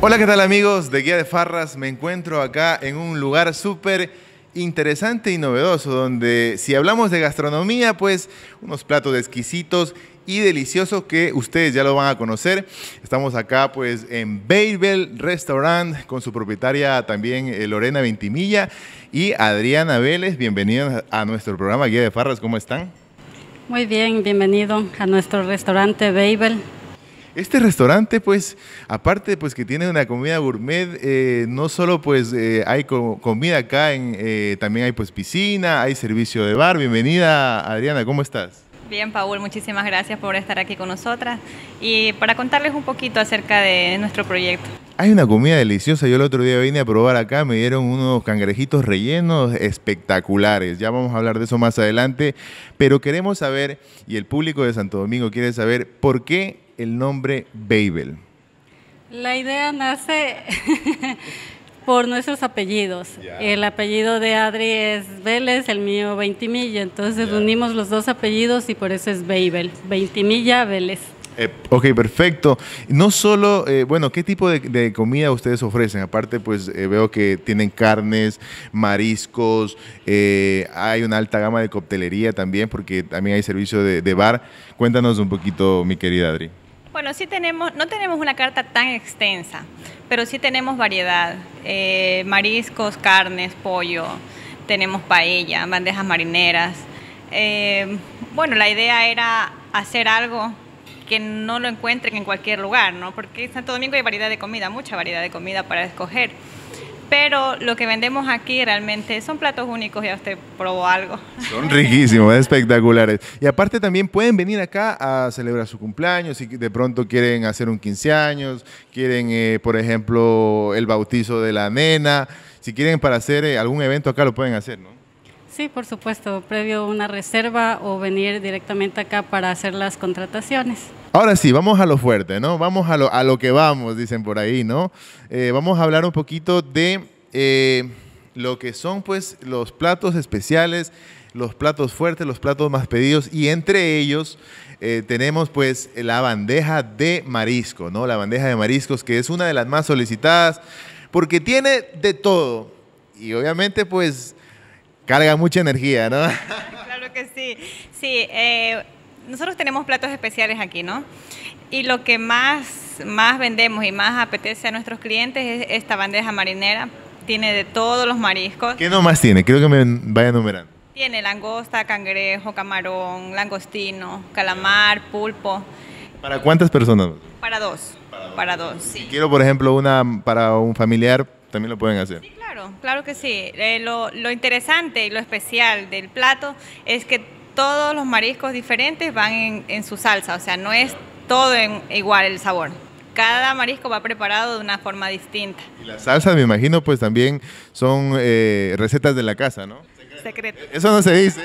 Hola, ¿qué tal amigos de Guía de Farras? Me encuentro acá en un lugar súper interesante y novedoso, donde si hablamos de gastronomía, pues unos platos exquisitos y deliciosos que ustedes ya lo van a conocer. Estamos acá pues en Babel Restaurant con su propietaria también eh, Lorena Ventimilla y Adriana Vélez. Bienvenidos a nuestro programa Guía de Farras, ¿cómo están? Muy bien, bienvenido a nuestro restaurante Babel. Este restaurante, pues, aparte, pues, que tiene una comida gourmet, eh, no solo, pues, eh, hay comida acá, eh, también hay, pues, piscina, hay servicio de bar. Bienvenida, Adriana, ¿cómo estás? Bien, Paul, muchísimas gracias por estar aquí con nosotras y para contarles un poquito acerca de nuestro proyecto. Hay una comida deliciosa, yo el otro día vine a probar acá, me dieron unos cangrejitos rellenos espectaculares, ya vamos a hablar de eso más adelante, pero queremos saber, y el público de Santo Domingo quiere saber, ¿por qué el nombre Babel? La idea nace por nuestros apellidos. El apellido de Adri es Vélez, el mío Veintimilla. Entonces unimos los dos apellidos y por eso es Babel. Veintimilla, Vélez. ok, perfecto. No solo, eh, bueno, ¿qué tipo de, comida ustedes ofrecen? Aparte, pues eh, veo que tienen carnes, mariscos, eh, hay una alta gama de coctelería también, porque también hay servicio de, de bar. Cuéntanos un poquito, mi querida Adri. Bueno, sí tenemos, no tenemos una carta tan extensa, pero sí tenemos variedad. Eh, mariscos, carnes, pollo, tenemos paella, bandejas marineras. Eh, bueno, la idea era hacer algo que no lo encuentren en cualquier lugar, ¿no? Porque en Santo Domingo hay variedad de comida, mucha variedad de comida para escoger. Pero lo que vendemos aquí realmente son platos únicos, ya usted probó algo. Son riquísimos, espectaculares. Y aparte también pueden venir acá a celebrar su cumpleaños, si de pronto quieren hacer un 15 años, quieren, eh, por ejemplo, el bautizo de la nena, si quieren para hacer eh, algún evento acá lo pueden hacer, ¿no? Sí, por supuesto, previo una reserva o venir directamente acá para hacer las contrataciones. Ahora sí, vamos a lo fuerte, ¿no? Vamos a lo, a lo que vamos, dicen por ahí, ¿no? Eh, vamos a hablar un poquito de eh, lo que son, pues, los platos especiales, los platos fuertes, los platos más pedidos y entre ellos eh, tenemos pues la bandeja de marisco, ¿no? La bandeja de mariscos que es una de las más solicitadas porque tiene de todo y obviamente pues carga mucha energía, ¿no? Claro que sí, sí nosotros tenemos platos especiales aquí, ¿no? Y lo que más, más vendemos y más apetece a nuestros clientes es esta bandeja marinera. Tiene de todos los mariscos. ¿Qué nomás tiene? Creo que me vaya enumerando. Tiene langosta, cangrejo, camarón, langostino, calamar, pulpo. ¿Para cuántas personas? Para dos. Para dos, sí. Si quiero, por ejemplo, una para un familiar, también lo pueden hacer. Sí, claro, claro que sí. Eh, lo, lo interesante y lo especial del plato es que todos los mariscos diferentes van en, su salsa, o sea, no es todo en, igual el sabor cada marisco va preparado de una forma distinta. Y las salsas, me imagino, pues también son eh, recetas de la casa, ¿no? Secreto. E-, eso no se dice.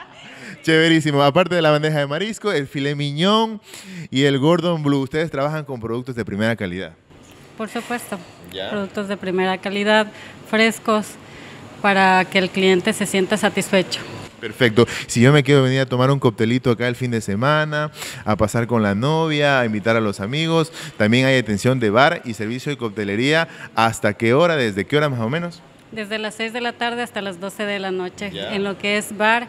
Chéverísimo. Aparte de la bandeja de marisco, el filet miñón y el Gordon Blue, ustedes trabajan con productos de primera calidad. Por supuesto. Productos de primera calidad, frescos, para que el cliente se sienta satisfecho. Perfecto. Si yo me quiero venir a tomar un coctelito acá el fin de semana, a pasar con la novia, a invitar a los amigos, también hay atención de bar y servicio de coctelería. ¿Hasta qué hora? ¿Desde qué hora más o menos? Desde las 6 de la tarde hasta las 12 de la noche. En lo que es bar,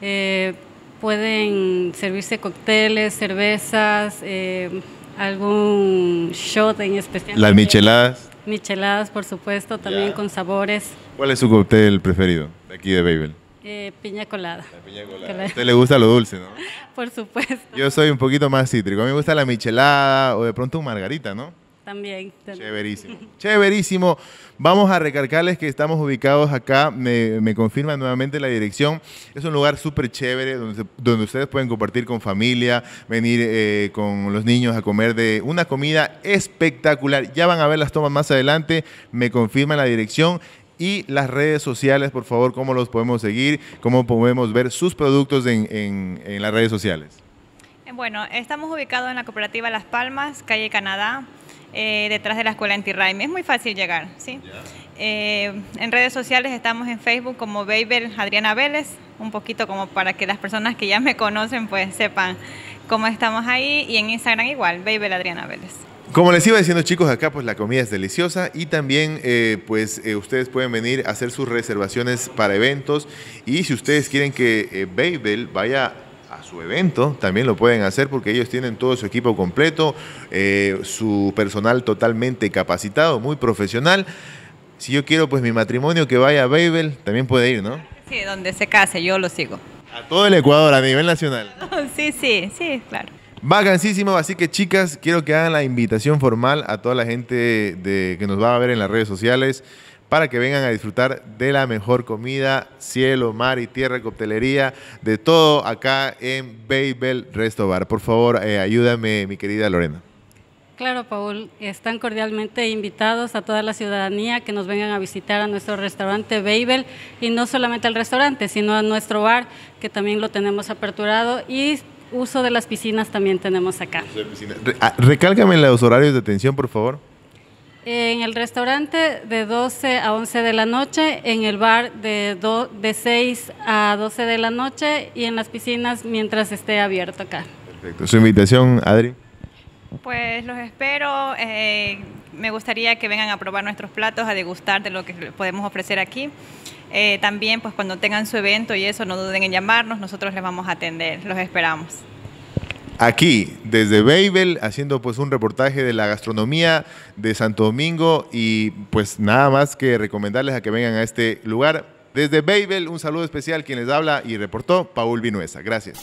eh, pueden servirse cócteles, cervezas, eh, algún shot en especial. Las micheladas. Micheladas, por supuesto, también con sabores. ¿Cuál es su cóctel preferido de aquí de Babel? Eh, piña colada. A usted le gusta lo dulce, ¿no? Por supuesto. Yo soy un poquito más cítrico. A mí me gusta la michelada o de pronto un margarita, ¿no? También, Chéverísimo. Chéverísimo. Vamos a recalcarles que estamos ubicados acá. Me, confirman nuevamente la dirección. Es un lugar súper chévere donde, donde, ustedes pueden compartir con familia, venir eh, con los niños a comer de una comida espectacular. Ya van a ver las tomas más adelante. Me confirman la dirección y las redes sociales, por favor, cómo los podemos seguir, cómo podemos ver sus productos en, las redes sociales. Eh, bueno, estamos ubicados en la cooperativa Las Palmas, calle Canadá, eh, detrás de la escuela Antirraime. Es muy fácil llegar, ¿sí? Eh, en redes sociales estamos en Facebook como Babel Adriana Vélez, un poquito como para que las personas que ya me conocen pues sepan cómo estamos ahí y en Instagram igual, Babel Adriana Vélez. Como les iba diciendo chicos, acá pues la comida es deliciosa y también eh, pues eh, ustedes pueden venir a hacer sus reservaciones para eventos y si ustedes quieren que eh, Babel vaya a su evento, también lo pueden hacer porque ellos tienen todo su equipo completo, su personal totalmente capacitado, muy profesional. Si yo quiero pues mi matrimonio que vaya a Babel, también puede ir, ¿no? Sí, donde se case, yo lo sigo. A todo el Ecuador, a nivel nacional. sí, sí, sí, claro. Vagancísimo, así que chicas, quiero que hagan la invitación formal a toda la gente de, que nos va a ver en las redes sociales para que vengan a disfrutar de la mejor comida, cielo, mar y tierra, coctelería, de todo acá en Babel Resto Bar. Por favor, eh, ayúdame, mi querida Lorena. Claro, Paul, están cordialmente invitados a toda la ciudadanía que nos vengan a visitar a nuestro restaurante Babel y no solamente al restaurante, sino a nuestro bar que también lo tenemos aperturado y uso de las piscinas también tenemos acá. Re ah, recálgame los horarios de atención, por favor. En el restaurante de 12 a 11 de la noche, en el bar de, de 6 a 12 de la noche y en las piscinas mientras esté abierto acá. Perfecto. Su invitación, Adri. Pues los espero. Eh, me gustaría que vengan a probar nuestros platos, a degustar de lo que podemos ofrecer aquí. Eh, también, pues cuando tengan su evento y eso, no duden en llamarnos, nosotros les vamos a atender, los esperamos. Aquí, desde Babel, haciendo pues un reportaje de la gastronomía de Santo Domingo y pues nada más que recomendarles a que vengan a este lugar. Desde Babel, un saludo especial quien les habla y reportó, Paul Vinuesa. Gracias.